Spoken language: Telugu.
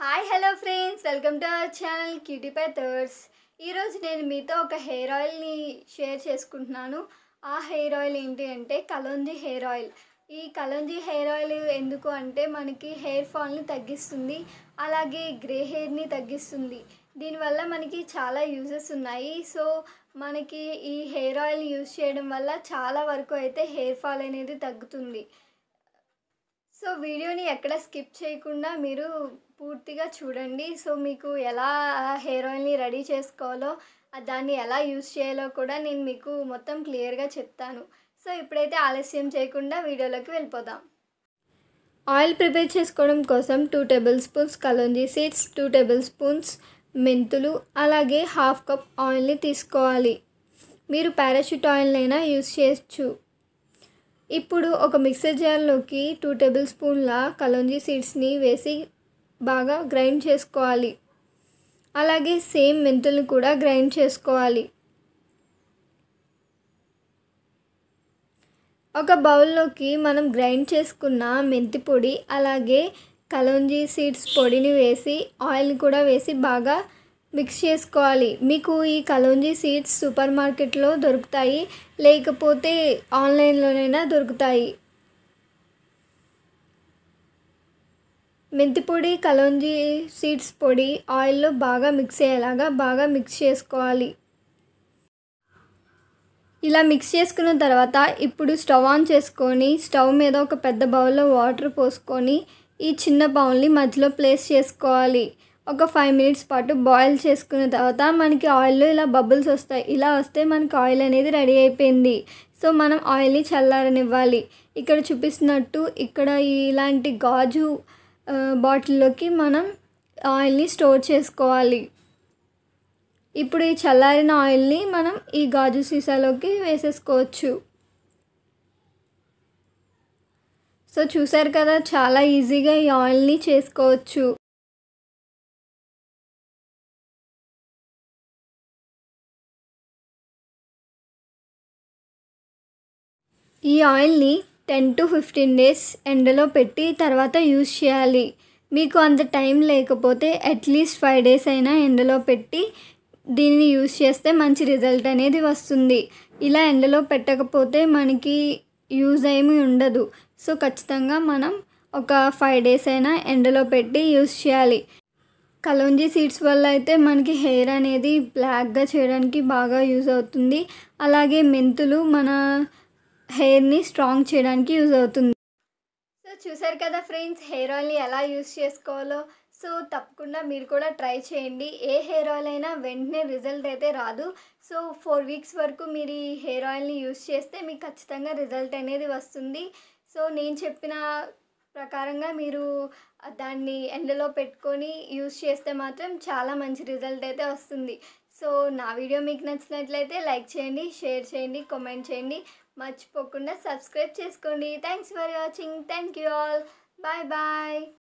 hi hello friends welcome to our channel cutie by ఈరోజు నేను మీతో ఒక హెయిర్ ఆయిల్ని షేర్ చేసుకుంటున్నాను ఆ హెయిర్ ఆయిల్ ఏంటి అంటే కలోంజీ హెయిర్ ఆయిల్ ఈ కలోంజీ హెయిర్ ఆయిల్ ఎందుకు అంటే మనకి హెయిర్ ఫాల్ని తగ్గిస్తుంది అలాగే గ్రే హెయిర్ని తగ్గిస్తుంది దీనివల్ల మనకి చాలా యూజెస్ ఉన్నాయి సో మనకి ఈ హెయిర్ ఆయిల్ యూజ్ చేయడం వల్ల చాలా వరకు అయితే హెయిర్ ఫాల్ అనేది తగ్గుతుంది సో వీడియోని ఎక్కడ స్కిప్ చేయకుండా మీరు పూర్తిగా చూడండి సో మీకు ఎలా హెయిర్ ఆయిల్ని రెడీ చేసుకోవాలో దాన్ని ఎలా యూస్ చేయాలో కూడా నేను మీకు మొత్తం క్లియర్గా చెప్తాను సో ఇప్పుడైతే ఆలస్యం చేయకుండా వీడియోలోకి వెళ్ళిపోదాం ఆయిల్ ప్రిపేర్ చేసుకోవడం కోసం two tablespoons kalonji seeds two tablespoons మెంతులు అలాగే హాఫ్ కప్ ఆయిల్ని తీసుకోవాలి మీరు పారాషూట్ ఆయిల్నైనా యూస్ చేయొచ్చు ఇప్పుడు ఒక మిక్సర్ జార్లోకి టూ టేబుల్ స్పూన్ల కలోంజీ సీడ్స్ని వేసి బాగా గ్రైండ్ చేసుకోవాలి అలాగే సేమ్ మెంతుల్ని కూడా గ్రైండ్ చేసుకోవాలి ఒక బౌల్లోకి మనం గ్రైండ్ చేసుకున్న మెంతి పొడి అలాగే కలోంజీ సీడ్స్ పొడిని వేసి ఆయిల్ని కూడా వేసి బాగా మిక్స్ చేసుకోవాలి మీకు ఈ కలోంజి సీడ్స్ సూపర్ మార్కెట్లో దొరుకుతాయి లేకపోతే ఆన్లైన్లోనైనా దొరుకుతాయి మెంతి పొడి కలోంజి సీడ్స్ పొడి ఆయిల్లో బాగా మిక్స్ అయ్యేలాగా బాగా మిక్స్ చేసుకోవాలి ఇలా మిక్స్ చేసుకున్న తర్వాత ఇప్పుడు స్టవ్ ఆన్ చేసుకొని స్టవ్ మీద ఒక పెద్ద బౌల్లో వాటర్ పోసుకొని ఈ చిన్న బౌల్ని మధ్యలో ప్లేస్ చేసుకోవాలి ఒక ఫైవ్ మినిట్స్ పాటు బాయిల్ చేసుకున్న తర్వాత మనకి ఆయిల్లో ఇలా బబుల్స్ వస్తాయి ఇలా వస్తే మనకి ఆయిల్ అనేది రెడీ అయిపోయింది సో మనం ఆయిల్ని చల్లారనివ్వాలి ఇక్కడ చూపిస్తున్నట్టు ఇక్కడ ఇలాంటి గాజు బాటిల్లోకి మనం ఆయిల్ని స్టోర్ చేసుకోవాలి ఇప్పుడు ఈ చల్లారిన ఆయిల్ని మనం ఈ గాజు సీసాలోకి వేసేసుకోవచ్చు సో చూసారు కదా చాలా ఈజీగా ఈ ఆయిల్ని చేసుకోవచ్చు ఈ ఆయిల్ని టెన్ టు ఫిఫ్టీన్ డేస్ ఎండలో పెట్టి తర్వాత యూస్ చేయాలి మీకు అంత టైం లేకపోతే అట్లీస్ట్ ఫైవ్ డేస్ అయినా ఎండలో పెట్టి దీన్ని యూస్ చేస్తే మంచి రిజల్ట్ అనేది వస్తుంది ఇలా ఎండలో పెట్టకపోతే మనకి యూజ్ ఏమీ ఉండదు సో ఖచ్చితంగా మనం ఒక ఫైవ్ డేస్ అయినా ఎండలో పెట్టి యూస్ చేయాలి కలవంజీ సీడ్స్ వల్ల అయితే మనకి హెయిర్ అనేది బ్లాక్గా చేయడానికి బాగా యూజ్ అవుతుంది అలాగే మెంతులు మన హెయిర్ని స్ట్రాంగ్ చేయడానికి యూజ్ అవుతుంది సో చూసారు కదా ఫ్రెండ్స్ హెయిర్ ఆయిల్ని ఎలా యూస్ చేసుకోవాలో సో తప్పకుండా మీరు కూడా ట్రై చేయండి ఏ హెయిర్ ఆయిల్ అయినా వెంటనే రిజల్ట్ అయితే రాదు సో ఫోర్ వీక్స్ వరకు మీరు ఈ హెయిర్ ఆయిల్ని యూజ్ చేస్తే మీకు ఖచ్చితంగా రిజల్ట్ అనేది వస్తుంది సో నేను చెప్పిన ప్రకారంగా మీరు దాన్ని ఎండలో పెట్టుకొని యూస్ చేస్తే మాత్రం చాలా మంచి రిజల్ట్ అయితే వస్తుంది సో నా వీడియో మీకు నచ్చినట్లయితే లైక్ చేయండి షేర్ చేయండి కామెంట్ చేయండి మర్చిపోకుండా సబ్స్క్రైబ్ చేసుకోండి thanks for watching thank you all bye bye